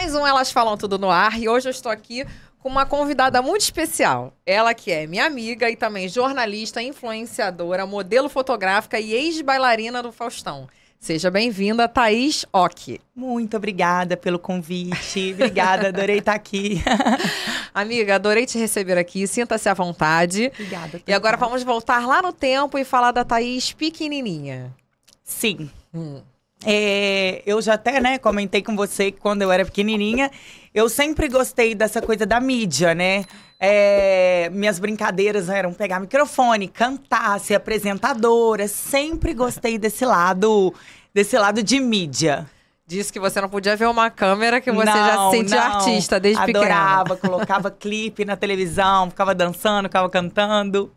mais um Elas Falam Tudo no Ar e hoje eu estou aqui com uma convidada muito especial. Ela que é minha amiga e também jornalista, influenciadora, modelo fotográfica e ex-bailarina do Faustão. Seja bem-vinda, Thaís Ock. Muito obrigada pelo convite. Obrigada, adorei estar aqui. Amiga, adorei te receber aqui. Sinta-se à vontade. Obrigada. E agora vamos voltar lá no tempo e falar da Thaís pequenininha. Sim. Hum. É, eu já até, né, comentei com você que quando eu era pequenininha, eu sempre gostei dessa coisa da mídia, né? É, minhas brincadeiras eram pegar microfone, cantar, ser apresentadora. Sempre gostei desse lado, desse lado de mídia. Disse que você não podia ver uma câmera que você não, já se sentia não. artista desde Adorava, pequena. Adorava, colocava clipe na televisão, ficava dançando, ficava cantando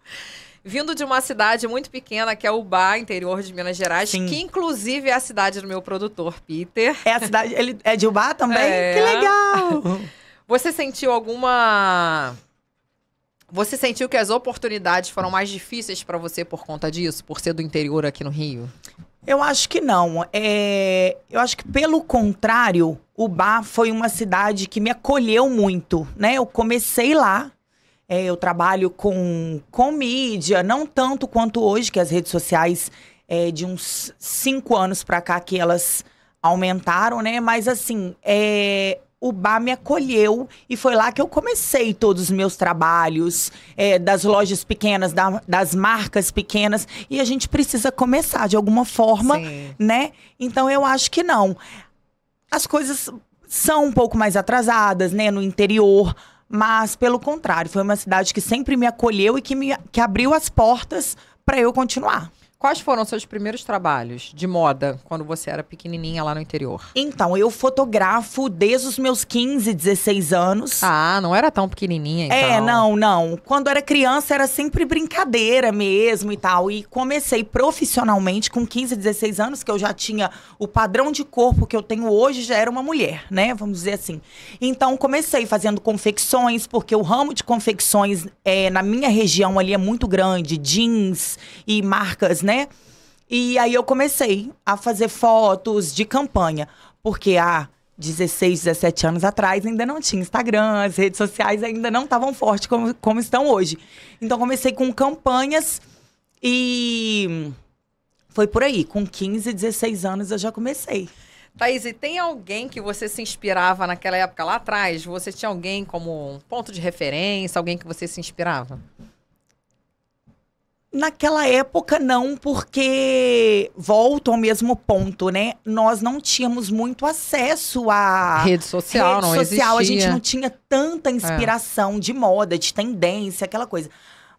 vindo de uma cidade muito pequena, que é Ubá, interior de Minas Gerais, Sim. que inclusive é a cidade do meu produtor, Peter. É a cidade. Ele é de Ubá também? É. Que legal! Você sentiu alguma. Você sentiu que as oportunidades foram mais difíceis para você por conta disso, por ser do interior aqui no Rio? Eu acho que não. É... Eu acho que, pelo contrário, Ubá foi uma cidade que me acolheu muito, né? Eu comecei lá, é, eu trabalho com, com mídia, não tanto quanto hoje, que as redes sociais, é, de uns cinco anos para cá, que elas aumentaram, né? Mas assim, é, o bar me acolheu e foi lá que eu comecei todos os meus trabalhos, é, das lojas pequenas, da, das marcas pequenas. E a gente precisa começar de alguma forma, Sim. né? Então eu acho que não. As coisas são um pouco mais atrasadas, né? No interior, mas, pelo contrário, foi uma cidade que sempre me acolheu e que, me, que abriu as portas para eu continuar. Quais foram seus primeiros trabalhos de moda quando você era pequenininha lá no interior? Então, eu fotografo desde os meus 15, 16 anos. Ah, não era tão pequenininha é, então. É, não, não. Quando era criança era sempre brincadeira mesmo e tal. E comecei profissionalmente com 15, 16 anos, que eu já tinha o padrão de corpo que eu tenho hoje, já era uma mulher, né? Vamos dizer assim. Então, comecei fazendo confecções, porque o ramo de confecções é, na minha região ali é muito grande. Jeans e marcas, né? né? E aí eu comecei a fazer fotos de campanha, porque há 16, 17 anos atrás ainda não tinha Instagram, as redes sociais ainda não estavam fortes como, como estão hoje. Então comecei com campanhas e foi por aí, com 15, 16 anos eu já comecei. Thaís, e tem alguém que você se inspirava naquela época lá atrás? Você tinha alguém como ponto de referência, alguém que você se inspirava? Naquela época, não, porque volto ao mesmo ponto, né? Nós não tínhamos muito acesso à rede social, rede não social. Existia. A gente não tinha tanta é. inspiração é. de moda, de tendência, aquela coisa.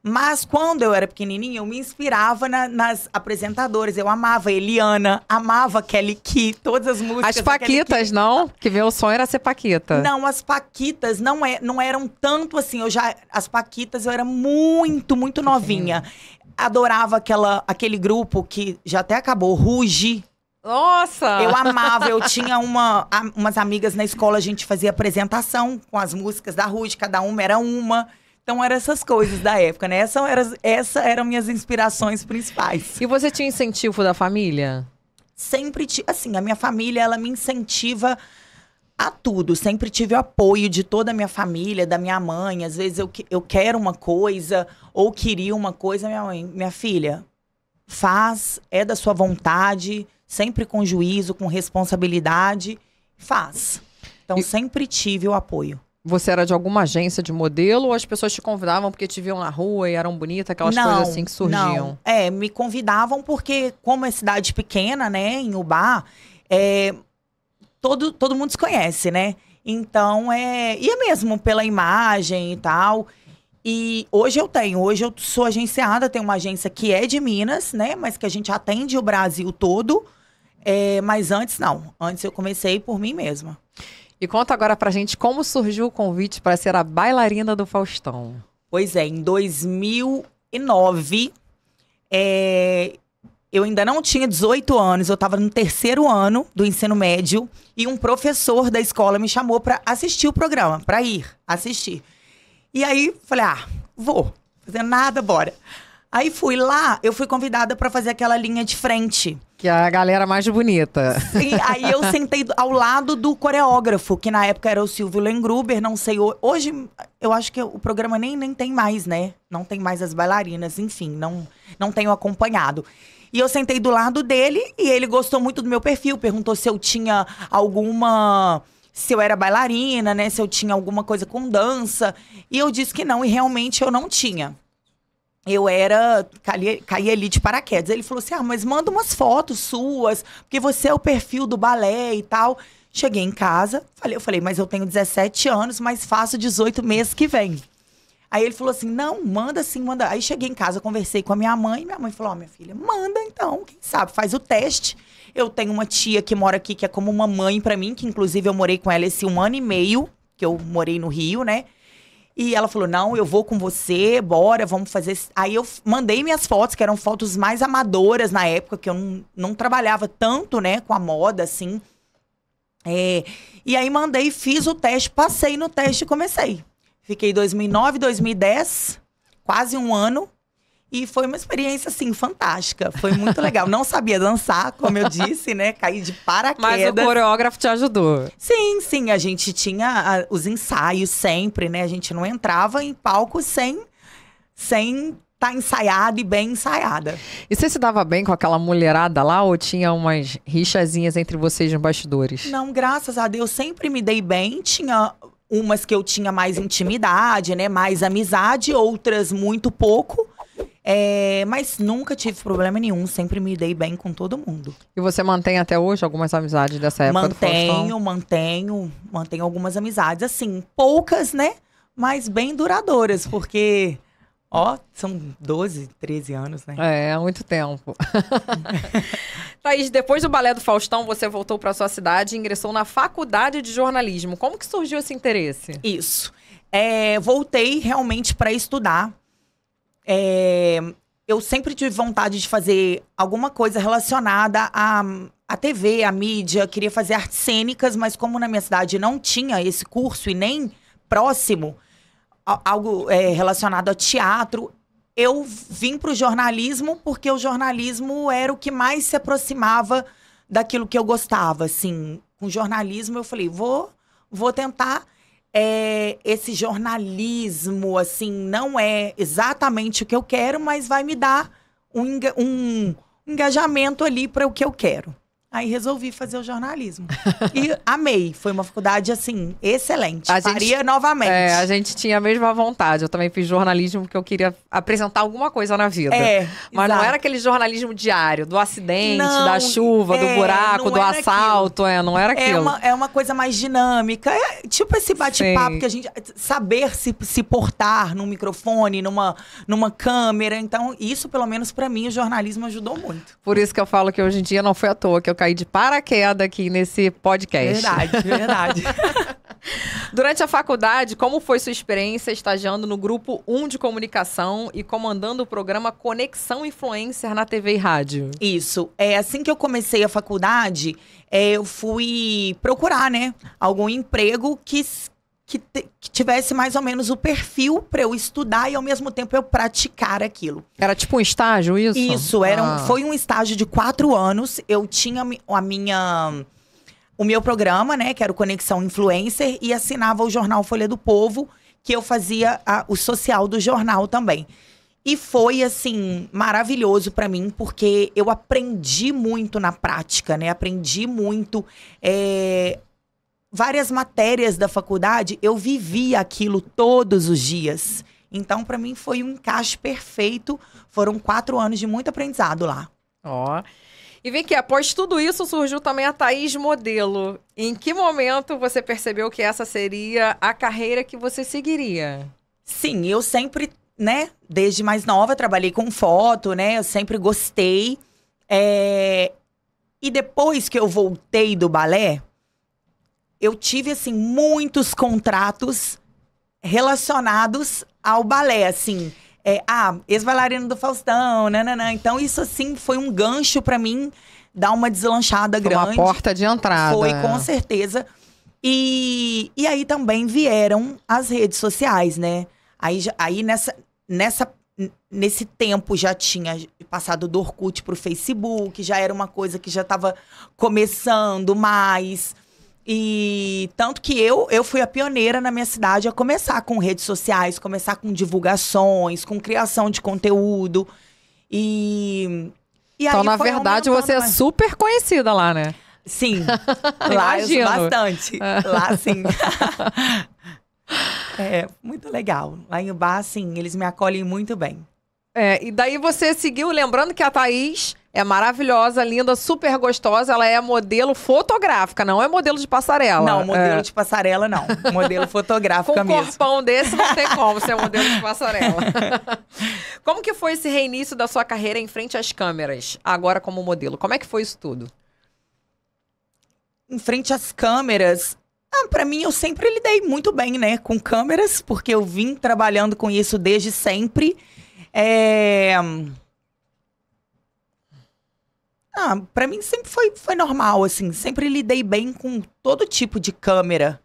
Mas quando eu era pequenininha, eu me inspirava na, nas apresentadoras. Eu amava Eliana, amava Kelly Key, todas as músicas. As Paquitas, não? Que meu sonho era ser Paquita. Não, as Paquitas não, é, não eram tanto assim. Eu já, as Paquitas, eu era muito, muito novinha adorava aquela, aquele grupo que já até acabou, Ruge. Nossa! Eu amava, eu tinha uma, umas amigas na escola, a gente fazia apresentação com as músicas da Ruge, cada uma era uma. Então eram essas coisas da época, né? Essas eram, essa eram minhas inspirações principais. E você tinha incentivo da família? Sempre, ti, assim, a minha família, ela me incentiva a tudo. Sempre tive o apoio de toda a minha família, da minha mãe. Às vezes eu, eu quero uma coisa ou queria uma coisa, minha mãe, minha filha, faz, é da sua vontade, sempre com juízo, com responsabilidade, faz. Então e sempre tive o apoio. Você era de alguma agência de modelo ou as pessoas te convidavam porque te viam na rua e eram bonitas, aquelas não, coisas assim que surgiam? Não. É, me convidavam porque, como é cidade pequena, né, em Ubá, é, todo, todo mundo se conhece, né? Então, é. E é mesmo pela imagem e tal. E hoje eu tenho, hoje eu sou agenciada, tenho uma agência que é de Minas, né? Mas que a gente atende o Brasil todo. É, mas antes não. Antes eu comecei por mim mesma. E conta agora pra gente como surgiu o convite para ser a bailarina do Faustão. Pois é, em 2009, é, eu ainda não tinha 18 anos, eu estava no terceiro ano do ensino médio e um professor da escola me chamou para assistir o programa, para ir assistir. E aí falei: "Ah, vou, fazer nada, bora". Aí fui lá, eu fui convidada para fazer aquela linha de frente. Que é a galera mais bonita. Sim, aí eu sentei ao lado do coreógrafo, que na época era o Silvio Lengruber, não sei. Hoje, eu acho que o programa nem, nem tem mais, né? Não tem mais as bailarinas, enfim, não, não tenho acompanhado. E eu sentei do lado dele e ele gostou muito do meu perfil, perguntou se eu tinha alguma se eu era bailarina, né? Se eu tinha alguma coisa com dança. E eu disse que não, e realmente eu não tinha. Eu era. caí ali de paraquedas. Ele falou assim: ah, mas manda umas fotos suas, porque você é o perfil do balé e tal. Cheguei em casa, falei, eu falei, mas eu tenho 17 anos, mas faço 18 meses que vem. Aí ele falou assim: não, manda sim, manda. Aí cheguei em casa, conversei com a minha mãe, minha mãe falou: ó, oh, minha filha, manda então, quem sabe, faz o teste. Eu tenho uma tia que mora aqui, que é como uma mãe para mim, que inclusive eu morei com ela esse um ano e meio, que eu morei no Rio, né? E ela falou: não, eu vou com você, bora, vamos fazer. Aí eu mandei minhas fotos, que eram fotos mais amadoras na época, que eu não, não trabalhava tanto, né, com a moda, assim. É, e aí mandei, fiz o teste, passei no teste e comecei. Fiquei 2009, 2010, quase um ano. E foi uma experiência, assim, fantástica. Foi muito legal. Não sabia dançar, como eu disse, né? Caí de paraquedas. Mas o coreógrafo te ajudou. Sim, sim. A gente tinha ah, os ensaios sempre, né? A gente não entrava em palco sem... Sem tá ensaiada e bem ensaiada. E você se dava bem com aquela mulherada lá ou tinha umas rixazinhas entre vocês nos bastidores? Não, graças a Deus sempre me dei bem. Tinha umas que eu tinha mais intimidade, né? Mais amizade, outras muito pouco. É, mas nunca tive problema nenhum, sempre me dei bem com todo mundo. E você mantém até hoje algumas amizades dessa época mantenho, Mantenho, mantenho, mantenho algumas amizades, assim, poucas, né? Mas bem duradouras, porque Ó, oh, são 12, 13 anos, né? É, muito tempo. Thaís, depois do Balé do Faustão, você voltou para sua cidade e ingressou na Faculdade de Jornalismo. Como que surgiu esse interesse? Isso. É, voltei realmente para estudar. É, eu sempre tive vontade de fazer alguma coisa relacionada à, à TV, à mídia. Queria fazer artes cênicas, mas como na minha cidade não tinha esse curso e nem próximo algo é, relacionado a teatro. Eu vim para o jornalismo porque o jornalismo era o que mais se aproximava daquilo que eu gostava. Assim, com jornalismo eu falei, vou, vou tentar é, esse jornalismo, assim, não é exatamente o que eu quero, mas vai me dar um, um engajamento ali para o que eu quero. Aí resolvi fazer o jornalismo. e amei. Foi uma faculdade, assim, excelente. A Faria gente, novamente. É, a gente tinha a mesma vontade. Eu também fiz jornalismo porque eu queria apresentar alguma coisa na vida. É, Mas exato. não era aquele jornalismo diário, do acidente, não, da chuva, é, do buraco, do assalto. Aquilo. É, não era aquilo. É uma, é uma coisa mais dinâmica. É, tipo esse bate-papo que a gente... Saber se, se portar num microfone, numa, numa câmera. Então, isso, pelo menos para mim, o jornalismo ajudou muito. Por isso que eu falo que hoje em dia não foi à toa que eu cair de paraquedas aqui nesse podcast. Verdade, verdade. Durante a faculdade, como foi sua experiência estagiando no grupo 1 de comunicação e comandando o programa Conexão Influencer na TV e rádio? Isso. É assim que eu comecei a faculdade, é, eu fui procurar, né, algum emprego que que, que, tivesse mais ou menos o perfil para eu estudar e ao mesmo tempo eu praticar aquilo. Era tipo um estágio isso? Isso, era ah. um, foi um estágio de quatro anos. Eu tinha a minha o meu programa, né, que era o Conexão Influencer e assinava o jornal Folha do Povo, que eu fazia a, o social do jornal também. E foi assim maravilhoso para mim porque eu aprendi muito na prática, né? Aprendi muito é, várias matérias da faculdade, eu vivia aquilo todos os dias. Então, para mim, foi um encaixe perfeito. Foram quatro anos de muito aprendizado lá. Ó. Oh. E vem que após tudo isso surgiu também a Thaís Modelo. Em que momento você percebeu que essa seria a carreira que você seguiria? Sim, eu sempre, né, desde mais nova, trabalhei com foto, né? Eu sempre gostei. É... E depois que eu voltei do balé, eu tive assim muitos contratos relacionados ao balé, assim. É, ah, ex-bailarino do Faustão, nananã. Então, isso assim foi um gancho para mim dar uma deslanchada foi grande. Uma porta de entrada. Foi, com certeza. E, e aí também vieram as redes sociais, né? Aí, aí nessa, nessa, nesse tempo já tinha passado do Orkut pro Facebook, já era uma coisa que já estava começando mais. E tanto que eu, eu fui a pioneira na minha cidade a começar com redes sociais, começar com divulgações, com criação de conteúdo. E. e então, na verdade, você é mais. é super conhecida lá, né? Sim. lá Imagino. eu sou bastante. É. lá, sim. é, muito legal. Lá em Ubá, sim, eles me acolhem muito bem. É, e daí você seguiu, lembrando que a Thaís é maravilhosa, linda, super gostosa. Ela é modelo fotográfica, não é modelo de passarela. Não, é. modelo é. de passarela não. Modelo fotográfica Com mesmo. Com um corpão desse não tem como ser modelo de passarela. como que foi esse reinício da sua carreira em frente às câmeras, agora como modelo? Como é que foi isso tudo? Em frente às câmeras, ah, para mim eu sempre lidei muito bem, né, com câmeras, porque eu vim trabalhando com isso desde sempre. É... Ah, pra mim sempre foi, foi normal, assim. Sempre lidei bem com todo tipo de câmera.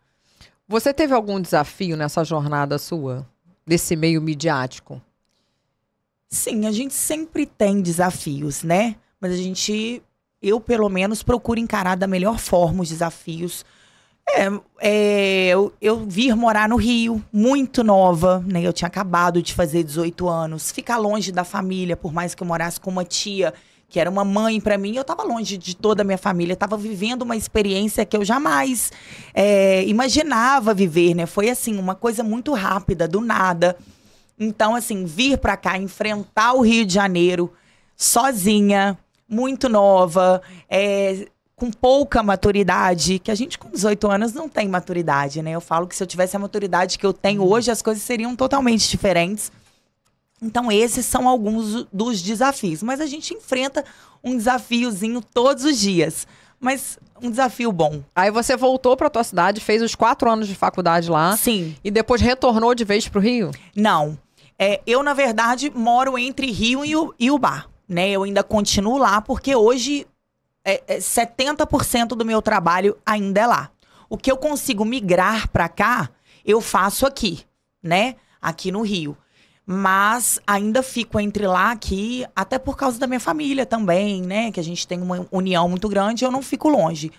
Você teve algum desafio nessa jornada sua? Desse meio midiático? Sim, a gente sempre tem desafios, né? Mas a gente, eu pelo menos, procuro encarar da melhor forma os desafios. É, é, eu, eu vir morar no Rio, muito nova, né? Eu tinha acabado de fazer 18 anos, ficar longe da família, por mais que eu morasse com uma tia que era uma mãe para mim. Eu estava longe de toda a minha família, estava vivendo uma experiência que eu jamais é, imaginava viver, né? Foi assim, uma coisa muito rápida, do nada. Então, assim, vir para cá, enfrentar o Rio de Janeiro sozinha, muito nova, é, com pouca maturidade, que a gente com 18 anos não tem maturidade, né? Eu falo que se eu tivesse a maturidade que eu tenho uhum. hoje, as coisas seriam totalmente diferentes. Então, esses são alguns dos desafios. Mas a gente enfrenta um desafiozinho todos os dias. Mas um desafio bom. Aí você voltou para tua cidade, fez os quatro anos de faculdade lá. Sim. E depois retornou de vez para o Rio? Não. É, eu, na verdade, moro entre Rio e, U e Né? Eu ainda continuo lá, porque hoje é, é 70% do meu trabalho ainda é lá. O que eu consigo migrar para cá, eu faço aqui, né? Aqui no Rio mas ainda fico entre lá aqui, até por causa da minha família também, né? Que a gente tem uma união muito grande, eu não fico longe.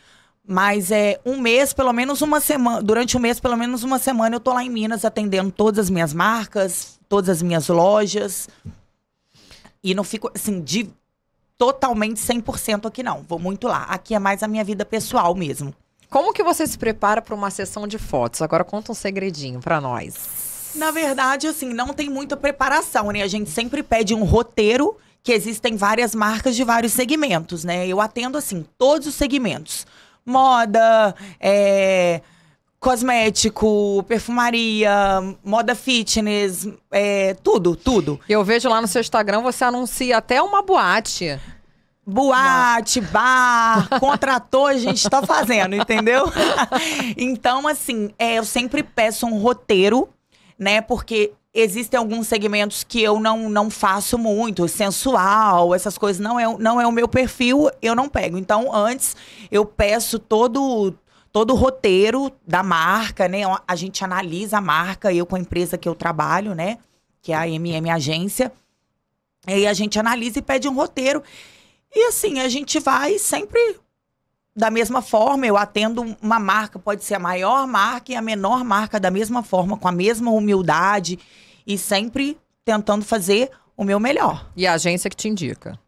Mas é um mês, pelo menos uma semana, durante um mês, pelo menos uma semana, eu tô lá em Minas atendendo todas as minhas marcas, todas as minhas lojas. E não fico, assim, de totalmente 100% aqui não. Vou muito lá. Aqui é mais a minha vida pessoal mesmo. Como que você se prepara para uma sessão de fotos? Agora conta um segredinho para nós. Na verdade, assim, não tem muita preparação, né? A gente sempre pede um roteiro, que existem várias marcas de vários segmentos, né? Eu atendo, assim, todos os segmentos. Moda, é, cosmético, perfumaria, moda fitness, é, tudo, tudo. Eu vejo lá no seu Instagram, você anuncia até uma boate. Boate, Não. bar, contratou, a gente tá fazendo, entendeu? então, assim, é, eu sempre peço um roteiro né? Porque existem alguns segmentos que eu não, não faço muito, sensual, essas coisas não é, não é o meu perfil, eu não pego. Então, antes eu peço todo todo o roteiro da marca, né? A gente analisa a marca, eu com a empresa que eu trabalho, né, que é a MM Agência. E aí a gente analisa e pede um roteiro. E assim, a gente vai sempre da mesma forma, eu atendo uma marca, pode ser a maior marca e a menor marca, da mesma forma, com a mesma humildade e sempre tentando fazer o meu melhor. E a agência que te indica?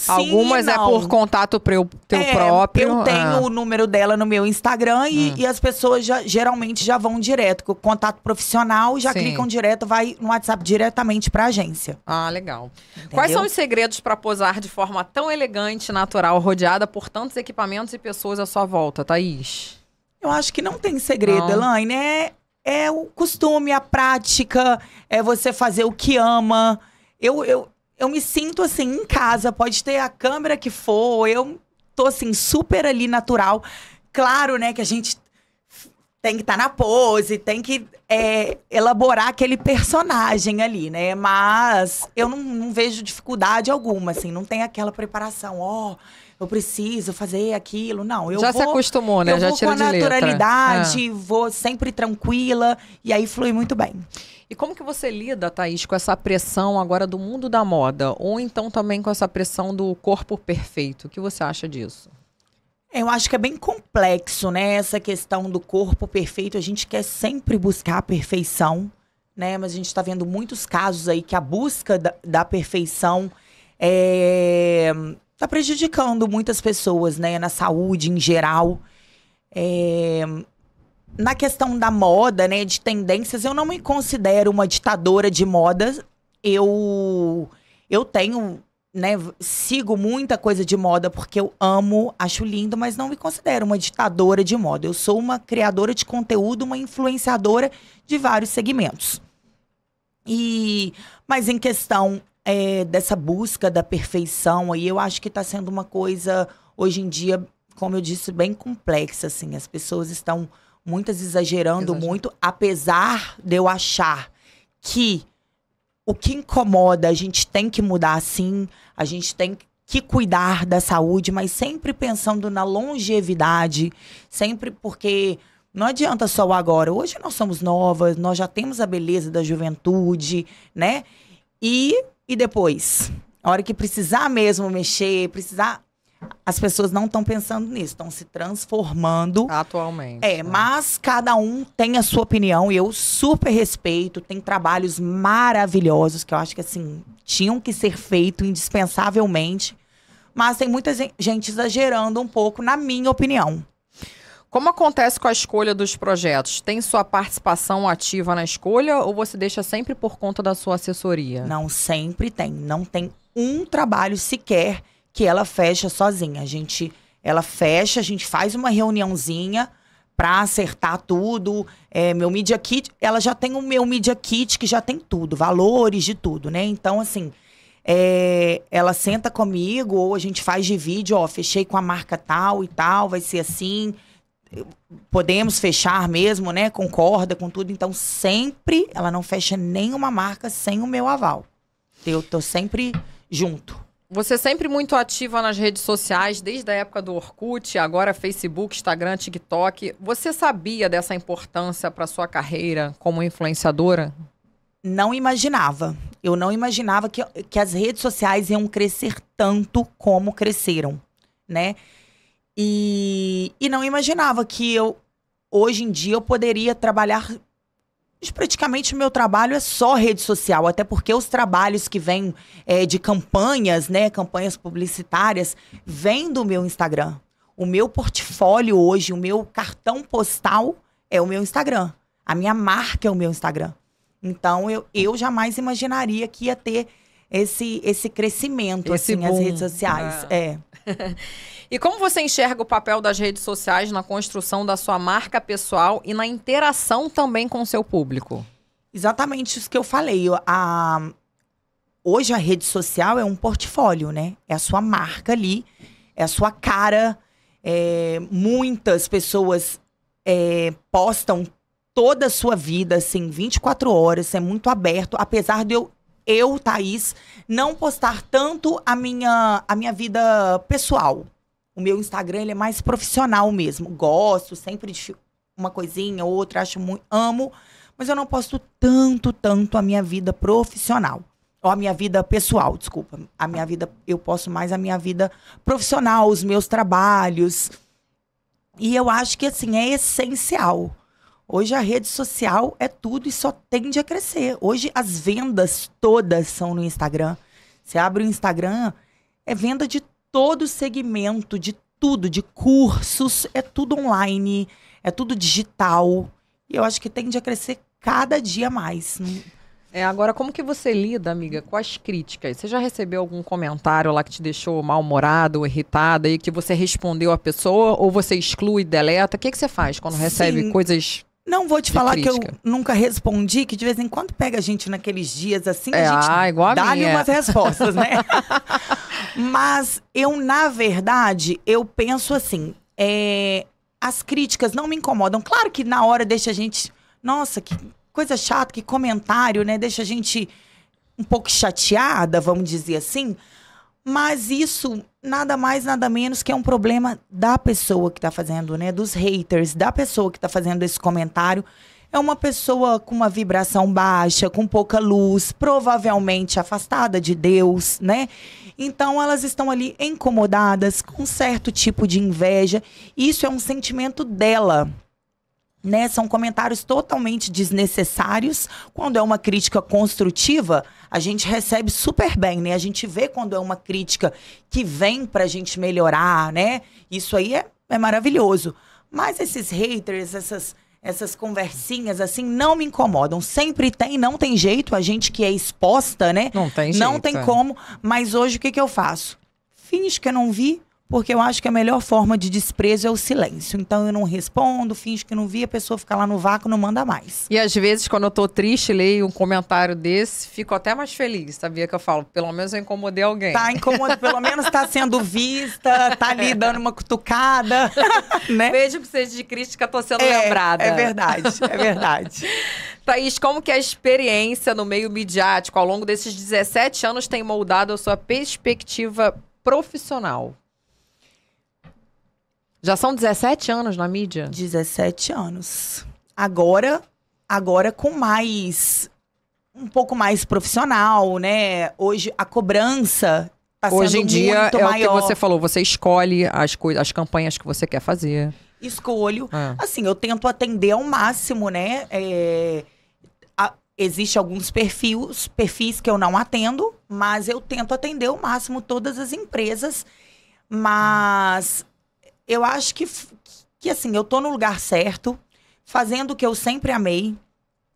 Sim Algumas é por contato pro, teu é, próprio. Eu tenho ah. o número dela no meu Instagram e, hum. e, as pessoas já, geralmente já vão direto. Com contato profissional, já Sim. clicam direto, vai no WhatsApp diretamente pra agência. Ah, legal. Entendeu? Quais são os segredos para posar de forma tão elegante, natural, rodeada por tantos equipamentos e pessoas à sua volta, Thaís? Eu acho que não tem segredo, não. Elaine. É, é o costume, a prática, é você fazer o que ama. Eu, eu, eu me sinto assim em casa, pode ter a câmera que for, eu tô assim super ali natural. Claro, né, que a gente tem que estar tá na pose, tem que é, elaborar aquele personagem ali, né? Mas eu não, não, vejo dificuldade alguma, assim, não tem aquela preparação, ó, oh, eu preciso fazer aquilo, não. Já vou, se acostumou, né? Eu Já vou tira com a naturalidade, ah. vou sempre tranquila e aí flui muito bem. E como que você lida, Thaís, com essa pressão agora do mundo da moda? Ou então também com essa pressão do corpo perfeito? O que você acha disso? É, eu acho que é bem complexo, né? Essa questão do corpo perfeito. A gente quer sempre buscar a perfeição, né? Mas a gente está vendo muitos casos aí que a busca da, da perfeição está é, prejudicando muitas pessoas, né? Na saúde em geral. É, na questão da moda, né, de tendências, eu não me considero uma ditadora de moda. Eu eu tenho, né, sigo muita coisa de moda porque eu amo, acho lindo, mas não me considero uma ditadora de moda. Eu sou uma criadora de conteúdo, uma influenciadora de vários segmentos. E mas em questão é, dessa busca da perfeição aí, eu acho que está sendo uma coisa hoje em dia, como eu disse, bem complexa assim. As pessoas estão muitas exagerando muito, apesar de eu achar que o que incomoda a gente tem que mudar sim, a gente tem que cuidar da saúde, mas sempre pensando na longevidade, sempre porque não adianta só o agora. Hoje nós somos novas, nós já temos a beleza da juventude, né? E, e depois, a hora que precisar mesmo mexer, precisar as pessoas não estão pensando nisso, estão se transformando. Atualmente. É, né? mas cada um tem a sua opinião e eu super respeito. Tem trabalhos maravilhosos que eu acho que, assim, tinham que ser feitos indispensavelmente. Mas tem muita gente exagerando um pouco, na minha opinião. Como acontece com a escolha dos projetos? Tem sua participação ativa na escolha ou você deixa sempre por conta da sua assessoria? Não, sempre tem. Não tem um trabalho sequer que ela fecha sozinha. A gente, ela fecha, a gente faz uma reuniãozinha para acertar tudo. É, meu media kit, ela já tem o meu media kit que já tem tudo, valores de tudo, né? Então assim, é, ela senta comigo ou a gente faz de vídeo, ó, fechei com a marca tal e tal, vai ser assim. Podemos fechar mesmo, né? Concorda com tudo. Então, sempre ela não fecha nenhuma marca sem o meu aval. Eu tô sempre junto. Você é sempre muito ativa nas redes sociais, desde a época do Orkut, agora Facebook, Instagram, TikTok. Você sabia dessa importância para sua carreira como influenciadora? Não imaginava. Eu não imaginava que, que as redes sociais iam crescer tanto como cresceram, né? E, e não imaginava que eu hoje em dia eu poderia trabalhar praticamente o meu trabalho é só rede social, até porque os trabalhos que vêm é, de campanhas, né, campanhas publicitárias, vêm do meu Instagram. O meu portfólio hoje, o meu cartão postal é o meu Instagram. A minha marca é o meu Instagram. Então eu, eu jamais imaginaria que ia ter esse, esse crescimento esse assim boom. as redes sociais. Ah. É. E como você enxerga o papel das redes sociais na construção da sua marca pessoal e na interação também com o seu público? Exatamente isso que eu falei. A... Hoje a rede social é um portfólio, né? É a sua marca ali, é a sua cara. É... Muitas pessoas é... postam toda a sua vida, assim, 24 horas, é muito aberto, apesar de eu, eu Thaís, não postar tanto a minha, a minha vida pessoal. O meu Instagram ele é mais profissional mesmo. Gosto sempre de uma coisinha, outra, acho muito, amo, mas eu não posto tanto, tanto a minha vida profissional. Ou a minha vida pessoal, desculpa. A minha vida, eu posto mais a minha vida profissional, os meus trabalhos. E eu acho que assim é essencial. Hoje a rede social é tudo e só tende a crescer. Hoje as vendas todas são no Instagram. Você abre o Instagram, é venda de todo segmento de tudo, de cursos, é tudo online, é tudo digital. E eu acho que tende a crescer cada dia mais. É, agora, como que você lida, amiga, com as críticas? Você já recebeu algum comentário lá que te deixou mal-humorado, irritada, e que você respondeu à pessoa, ou você exclui, deleta? O que, que você faz quando recebe Sim. coisas não vou te falar crítica. que eu nunca respondi, que de vez em quando pega a gente naqueles dias assim, é, a gente ah, dá-lhe umas respostas, né? Mas eu, na verdade, eu penso assim, é, as críticas não me incomodam. Claro que na hora deixa a gente, nossa, que coisa chata, que comentário, né? Deixa a gente um pouco chateada, vamos dizer assim. Mas isso nada mais, nada menos que é um problema da pessoa que está fazendo, né? Dos haters, da pessoa que está fazendo esse comentário. É uma pessoa com uma vibração baixa, com pouca luz, provavelmente afastada de Deus, né? Então elas estão ali incomodadas, com um certo tipo de inveja. Isso é um sentimento dela né? São comentários totalmente desnecessários. Quando é uma crítica construtiva, a gente recebe super bem, né? A gente vê quando é uma crítica que vem pra gente melhorar, né? Isso aí é, é maravilhoso. Mas esses haters, essas, essas conversinhas assim não me incomodam. Sempre tem, não tem jeito, a gente que é exposta, né? Não tem jeito. Não tem é. como, mas hoje o que que eu faço? Finge que eu não vi, porque eu acho que a melhor forma de desprezo é o silêncio. Então eu não respondo, finge que não vi, a pessoa fica lá no vácuo, não manda mais. E às vezes, quando eu tô triste, leio um comentário desse, fico até mais feliz, sabia? Que eu falo, pelo menos eu incomodei alguém. Tá incomodando, pelo menos tá sendo vista, tá ali dando uma cutucada, né? Mesmo que seja de crítica, tô sendo é, lembrada. É verdade, é verdade. Thaís, como que a experiência no meio midiático ao longo desses 17 anos tem moldado a sua perspectiva profissional? Já são 17 anos na mídia? 17 anos. Agora, agora com mais um pouco mais profissional, né? Hoje a cobrança tá Hoje sendo em dia muito é maior. o que você falou, você escolhe as coisas, as campanhas que você quer fazer. Escolho. É. Assim, eu tento atender ao máximo, né? É, existe alguns perfis, perfis que eu não atendo, mas eu tento atender ao máximo todas as empresas. Mas eu acho que, que assim, eu tô no lugar certo, fazendo o que eu sempre amei.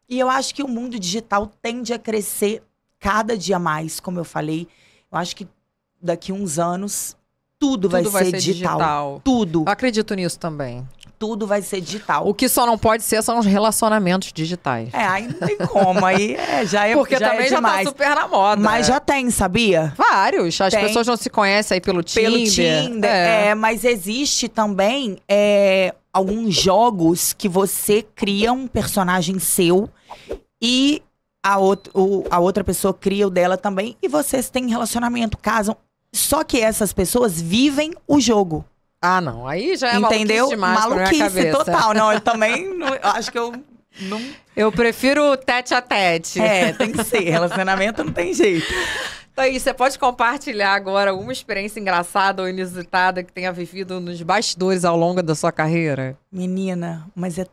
E eu acho que o mundo digital tende a crescer cada dia mais, como eu falei. Eu acho que daqui uns anos tudo, tudo vai, vai, ser, ser digital. digital. Tudo. Eu acredito nisso também tudo vai ser digital. O que só não pode ser são os relacionamentos digitais. É, aí não tem como, aí é, já é Porque já é também é já tá super na moda. Mas já tem, sabia? Vários, as tem. pessoas não se conhecem aí pelo Tinder. Pelo Tinder, é. é mas existe também é, alguns jogos que você cria um personagem seu e a, o, a outra pessoa cria o dela também e vocês têm relacionamento, casam. Só que essas pessoas vivem o jogo. Ah, não. Aí já é Entendeu? maluquice, maluquice cabeça. total. Não, eu também não, eu acho que eu não... Eu prefiro tete a tete. É, tem que ser. Relacionamento não tem jeito. Então, aí, você pode compartilhar agora uma experiência engraçada ou inusitada que tenha vivido nos bastidores ao longo da sua carreira? Menina, mas é,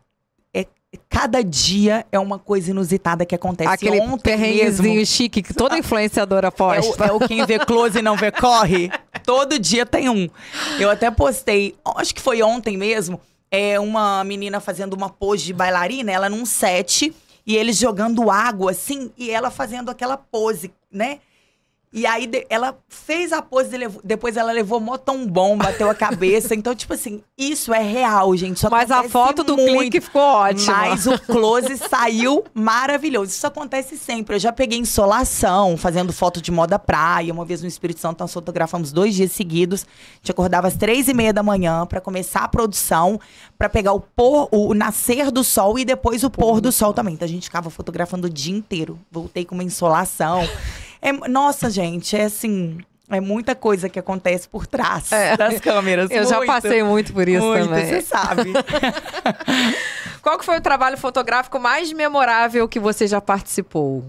é cada dia é uma coisa inusitada que acontece. Aquele Ontem perrenguezinho mesmo... chique que toda influenciadora posta. É o, é o quem vê close e não vê corre. Todo dia tem um. Eu até postei, acho que foi ontem mesmo, é uma menina fazendo uma pose de bailarina, ela num set, e eles jogando água, assim, e ela fazendo aquela pose, né? E aí ela fez a pose, depois ela levou motão bom, bateu a cabeça. então, tipo assim, isso é real, gente. Só Mas a foto do muito, clique ficou ótima. Mas o close saiu maravilhoso. Isso acontece sempre. Eu já peguei insolação, fazendo foto de moda praia. Uma vez no Espírito Santo, nós fotografamos dois dias seguidos. A gente acordava às três e meia da manhã para começar a produção, para pegar o, pôr o, nascer do sol e depois o pôr, pôr do sol também. Então a gente ficava fotografando o dia inteiro. Voltei com uma insolação. É, nossa, gente, é assim. É muita coisa que acontece por trás é. das câmeras. Eu muito, já passei muito por isso muito, também. Você sabe. Qual que foi o trabalho fotográfico mais memorável que você já participou?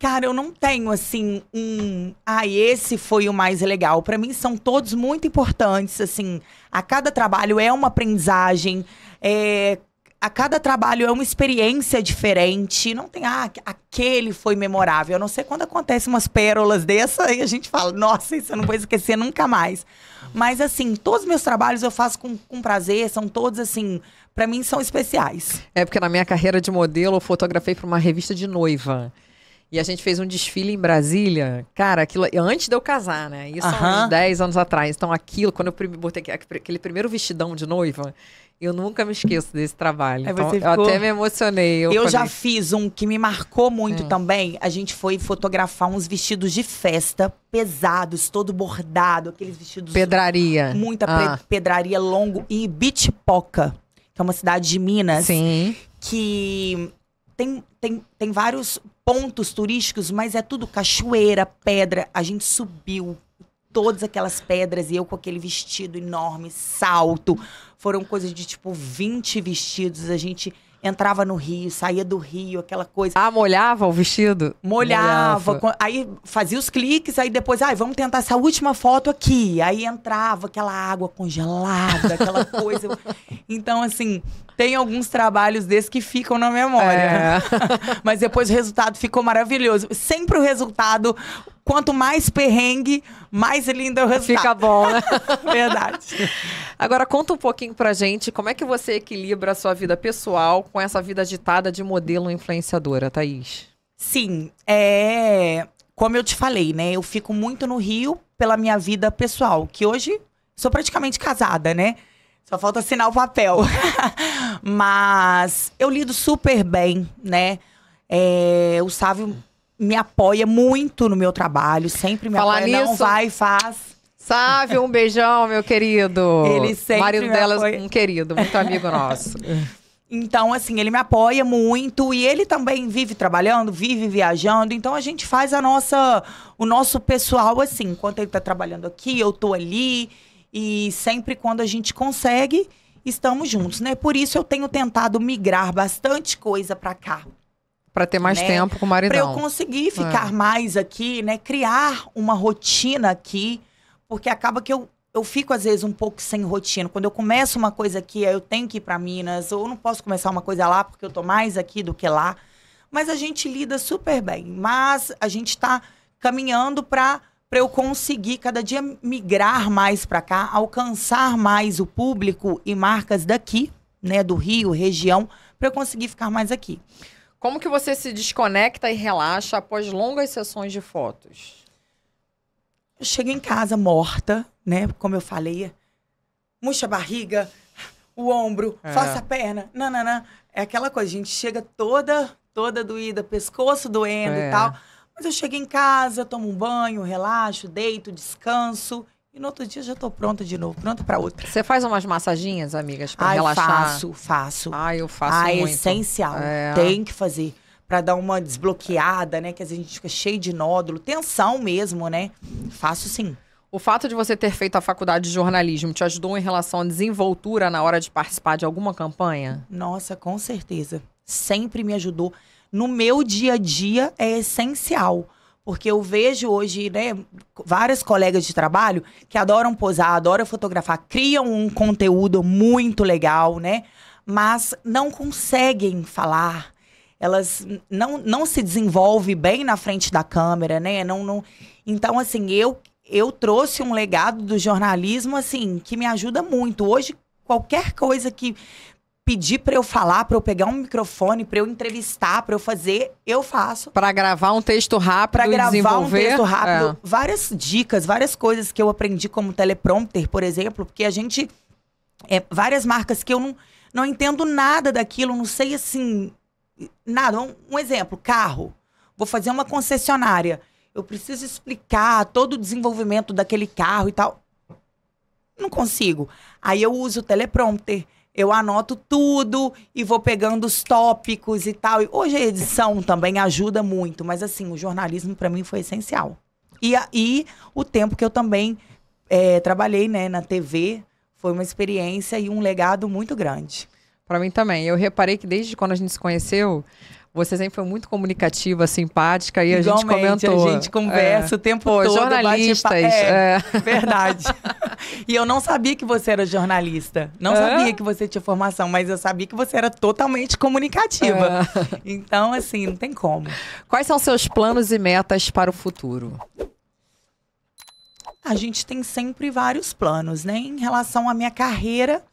Cara, eu não tenho assim um. Ah, esse foi o mais legal. Para mim, são todos muito importantes. Assim, a cada trabalho é uma aprendizagem. É, a cada trabalho é uma experiência diferente. Não tem, ah, aquele foi memorável. A não ser quando acontecem umas pérolas dessa e a gente fala, nossa, isso eu não vou esquecer nunca mais. Mas, assim, todos os meus trabalhos eu faço com, com prazer, são todos, assim, para mim são especiais. É, porque na minha carreira de modelo eu fotografei para uma revista de noiva. E a gente fez um desfile em Brasília. Cara, aquilo. É antes de eu casar, né? Isso uhum. há uns 10 anos atrás. Então, aquilo, quando eu botei aquele primeiro vestidão de noiva, eu nunca me esqueço desse trabalho. Então, ficou... Eu até me emocionei. Eu, eu já fiz um que me marcou muito é. também. A gente foi fotografar uns vestidos de festa pesados, todo bordado, aqueles vestidos. Pedraria. Muita ah. pedraria longo e Bitipoca, que é uma cidade de Minas. Sim. Que tem, tem, tem vários pontos turísticos, mas é tudo cachoeira, pedra. A gente subiu todas aquelas pedras e eu com aquele vestido enorme, salto. Foram coisas de tipo 20 vestidos. A gente entrava no rio, saía do rio, aquela coisa. Ah, molhava o vestido? Molhava. molhava. Aí fazia os cliques, aí depois, ai, ah, vamos tentar essa última foto aqui. Aí entrava aquela água congelada, aquela coisa. Então, assim, tem alguns trabalhos desses que ficam na memória. É. Mas depois o resultado ficou maravilhoso. Sempre o resultado quanto mais perrengue, mais lindo eu é o resultado. Fica bom, né? Verdade. Agora, conta um pouquinho pra gente como é que você equilibra a sua vida pessoal com essa vida agitada de modelo influenciadora, Thaís? Sim, é. Como eu te falei, né? Eu fico muito no Rio pela minha vida pessoal, que hoje sou praticamente casada, né? Só falta assinar o papel. Mas eu lido super bem, né? É... o Sávio me apoia muito no meu trabalho, sempre me Falar apoia. Nisso, não vai, faz. Sávio, um beijão, meu querido. Ele sempre. Marido dela, um querido, muito amigo nosso. Então, assim, ele me apoia muito e ele também vive trabalhando, vive viajando. Então a gente faz a nossa, o nosso pessoal assim, enquanto ele está trabalhando aqui, eu estou ali e sempre quando a gente consegue, estamos juntos, né? Por isso eu tenho tentado migrar bastante coisa para cá, para ter mais né? tempo com o maridão. Para eu conseguir ficar é. mais aqui, né? Criar uma rotina aqui, porque acaba que eu eu fico às vezes um pouco sem rotina. Quando eu começo uma coisa aqui, eu tenho que ir para Minas, ou não posso começar uma coisa lá porque eu tô mais aqui do que lá. Mas a gente lida super bem. Mas a gente está caminhando para para eu conseguir cada dia migrar mais para cá, alcançar mais o público e marcas daqui, né, do Rio, região, para eu conseguir ficar mais aqui. Como que você se desconecta e relaxa após longas sessões de fotos? Eu chego em casa morta, né? Como eu falei, murcha a barriga, o ombro, é. faça a perna, nananã. É aquela coisa, a gente chega toda, toda doída, pescoço doendo é. e tal. Mas eu chego em casa, tomo um banho, relaxo, deito, descanso e no outro dia já tô pronta de novo, pronta para outra. Você faz umas massaginhas, amigas, para relaxar? faço, faço. Ah, eu faço ah, é muito. É essencial. É. Tem que fazer para dar uma desbloqueada, né? Que às vezes a gente fica cheio de nódulo, tensão mesmo, né? Faço sim. O fato de você ter feito a faculdade de jornalismo te ajudou em relação à desenvoltura na hora de participar de alguma campanha? Nossa, com certeza. Sempre me ajudou. No meu dia a dia é essencial. Porque eu vejo hoje, né, várias colegas de trabalho que adoram posar, adoram fotografar, criam um conteúdo muito legal, né? Mas não conseguem falar. Elas não, não se desenvolvem bem na frente da câmera, né? Não, não... Então, assim, eu, eu trouxe um legado do jornalismo, assim, que me ajuda muito. Hoje, qualquer coisa que pedir para eu falar, para eu pegar um microfone, para eu entrevistar, para eu fazer, eu faço. Para gravar um texto rápido, para gravar um texto rápido, é. várias dicas, várias coisas que eu aprendi como teleprompter, por exemplo, porque a gente é, várias marcas que eu não, não entendo nada daquilo, não sei assim nada. Um, um exemplo, carro. Vou fazer uma concessionária. Eu preciso explicar todo o desenvolvimento daquele carro e tal. Não consigo. Aí eu uso o teleprompter eu anoto tudo e vou pegando os tópicos e tal. E hoje a edição também ajuda muito, mas assim, o jornalismo para mim foi essencial. E, e o tempo que eu também é, trabalhei né, na TV foi uma experiência e um legado muito grande. Para mim também. Eu reparei que desde quando a gente se conheceu, você sempre foi muito comunicativa, simpática e Igualmente, a gente comentou. a gente conversa é. o tempo Pô, todo. Jornalistas. É, é. Verdade. e eu não sabia que você era jornalista. Não é. sabia que você tinha formação, mas eu sabia que você era totalmente comunicativa. É. Então, assim, não tem como. Quais são seus planos e metas para o futuro? A gente tem sempre vários planos, né? Em relação à minha carreira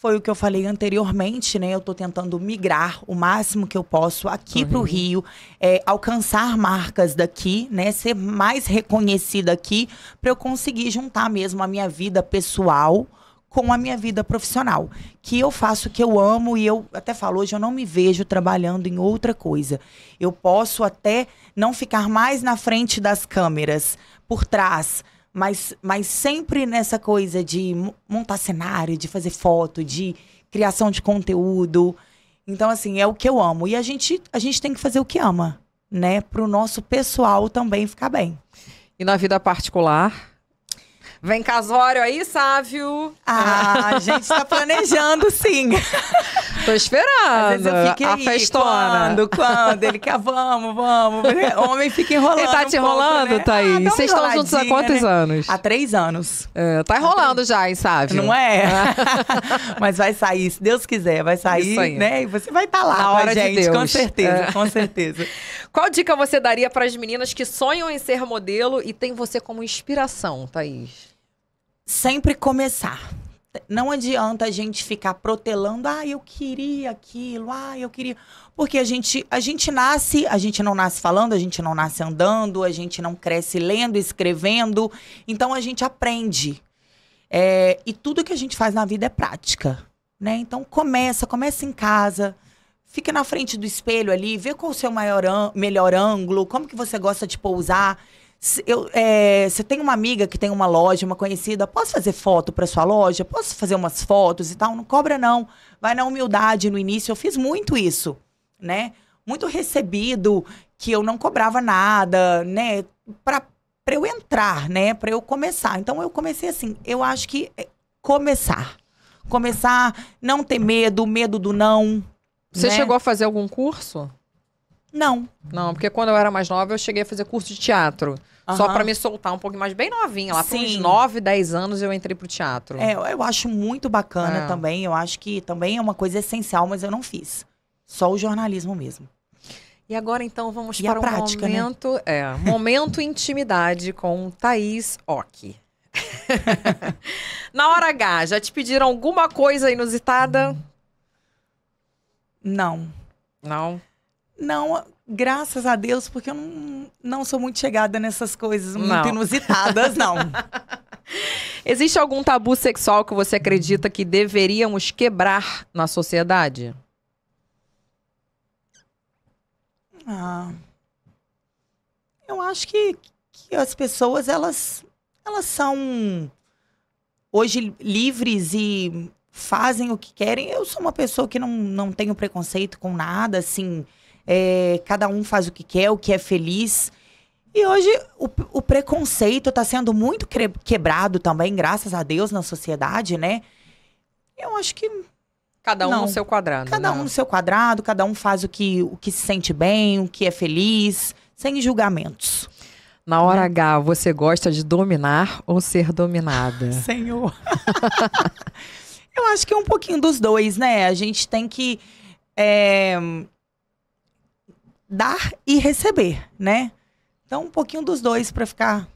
foi o que eu falei anteriormente, né? Eu estou tentando migrar o máximo que eu posso aqui para o Rio, uhum. Rio é, alcançar marcas daqui, né? Ser mais reconhecida aqui, para eu conseguir juntar mesmo a minha vida pessoal com a minha vida profissional, que eu faço o que eu amo e eu até falo hoje eu não me vejo trabalhando em outra coisa. Eu posso até não ficar mais na frente das câmeras, por trás, mas, mas sempre nessa coisa de montar cenário, de fazer foto, de criação de conteúdo. Então, assim, é o que eu amo. E a gente, a gente tem que fazer o que ama, né? para o nosso pessoal também ficar bem. E na vida particular? Vem casório aí, Sávio? Ah, a gente está planejando, sim. Tô esperando. a aí, festona. Quando, quando? Ele quer, vamos, vamos. Homem fica enrolando. Ele tá te um enrolando, pouco, né? Thaís? Ah, Vocês estão juntos há quantos né? anos? Há três anos. É, tá enrolando já, hein, sabe? Não é? Mas vai sair, se Deus quiser, vai sair, né? E você vai estar tá lá Na hora gente, de Deus. com certeza, é. com certeza. Qual dica você daria para as meninas que sonham em ser modelo e tem você como inspiração, Thaís? Sempre começar não adianta a gente ficar protelando, ah, eu queria aquilo, ah, eu queria. Porque a gente, a gente nasce, a gente não nasce falando, a gente não nasce andando, a gente não cresce lendo, escrevendo. Então a gente aprende. É, e tudo que a gente faz na vida é prática. Né? Então começa, começa em casa. Fica na frente do espelho ali, vê qual o seu maior melhor ângulo, como que você gosta de pousar eu, é, você tem uma amiga que tem uma loja, uma conhecida, posso fazer foto para sua loja? Posso fazer umas fotos e tal? Não cobra não. Vai na humildade no início. Eu fiz muito isso, né? Muito recebido que eu não cobrava nada, né? Para para eu entrar, né? Para eu começar. Então eu comecei assim. Eu acho que é começar, começar, não ter medo, medo do não. Você né? chegou a fazer algum curso? Não. Não, porque quando eu era mais nova, eu cheguei a fazer curso de teatro. Uhum. Só para me soltar um pouco mais, bem novinha, lá por uns 9, 10 anos eu entrei pro teatro. É, eu acho muito bacana é. também, eu acho que também é uma coisa essencial, mas eu não fiz. Só o jornalismo mesmo. E agora então vamos e para o um prática, né? momento, né? é, momento intimidade com Thaís Ock. Na hora H, já te pediram alguma coisa inusitada? Não. Não. Não, graças a Deus, porque eu não, não sou muito chegada nessas coisas muito não. inusitadas, não. Existe algum tabu sexual que você acredita que deveríamos quebrar na sociedade? Ah, eu acho que, que as pessoas, elas, elas são hoje livres e fazem o que querem. Eu sou uma pessoa que não, não tenho preconceito com nada, assim é, cada um faz o que quer, o que é feliz. E hoje o, o preconceito está sendo muito quebrado também, graças a Deus, na sociedade, né? Eu acho que. Cada um não. no seu quadrado. Cada não. Né? um no seu quadrado, cada um faz o que, o que se sente bem, o que é feliz, sem julgamentos. Na hora H, você gosta de dominar ou ser dominada? Senhor. Eu acho que é um pouquinho dos dois, né? A gente tem que. É, dar e receber, né? Então, um pouquinho dos dois para ficar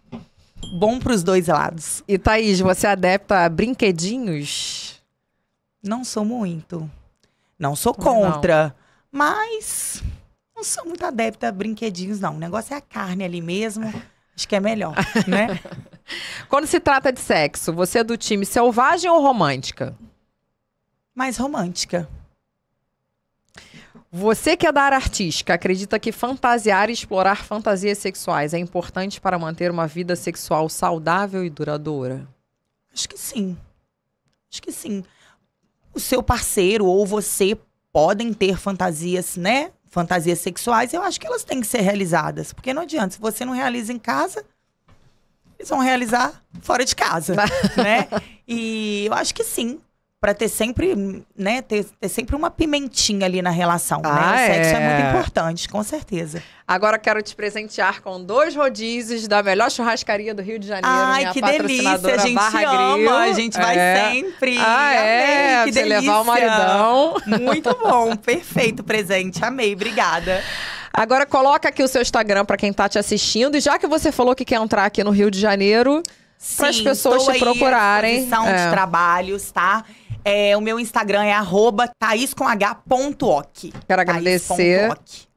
bom para os dois lados. E Thaís, você é adepta a brinquedinhos? Não sou muito. Não sou contra. Não. Mas não sou muito adepta a brinquedinhos, não. O negócio é a carne ali mesmo. Acho que é melhor, né? Quando se trata de sexo, você é do time selvagem ou romântica? Mais romântica. Você que é da área artística, acredita que fantasiar e explorar fantasias sexuais é importante para manter uma vida sexual saudável e duradoura? Acho que sim. Acho que sim. O seu parceiro ou você podem ter fantasias, né? Fantasias sexuais, eu acho que elas têm que ser realizadas. Porque não adianta, se você não realiza em casa, eles vão realizar fora de casa, né? E eu acho que sim para ter sempre, né, ter, ter, sempre uma pimentinha ali na relação. Né? Ah, né? O é. sexo é muito é. importante, com certeza. Agora quero te presentear com dois rodízes da melhor churrascaria do Rio de Janeiro. Ai, que delícia, a gente Barra ama, Gril. a gente vai é. sempre. Ah, é? amei, é, que delícia. levar o maridão. Muito bom, perfeito presente, amei, obrigada. Agora coloca aqui o seu Instagram para quem tá te assistindo. E já que você falou que quer entrar aqui no Rio de Janeiro, para as pessoas te procurarem. São é. de trabalhos, tá? É, o meu Instagram é arroba Quero agradecer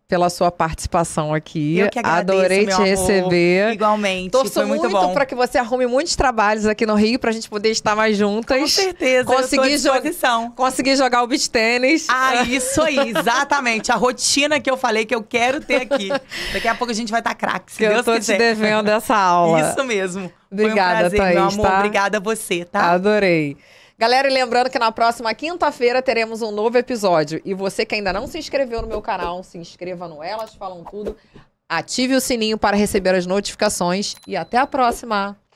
pela sua participação aqui. Eu que agradeço, Adorei te amor. receber. Igualmente. Torço Foi muito, muito para que você arrume muitos trabalhos aqui no Rio para a gente poder estar mais juntas. Com certeza. Consegui jogar. Conseguir jogar o beach tênis. Ah, isso aí, exatamente. A rotina que eu falei que eu quero ter aqui. Daqui a pouco a gente vai estar tá craque, eu Deus tô quiser. te devendo essa aula. Isso mesmo. Obrigada, Foi um prazer, Thaís, meu amor. Tá? Obrigada a você, tá? Adorei. Galera, e lembrando que na próxima quinta-feira teremos um novo episódio. E você que ainda não se inscreveu no meu canal, se inscreva no Elas Falam Tudo. Ative o sininho para receber as notificações e até a próxima!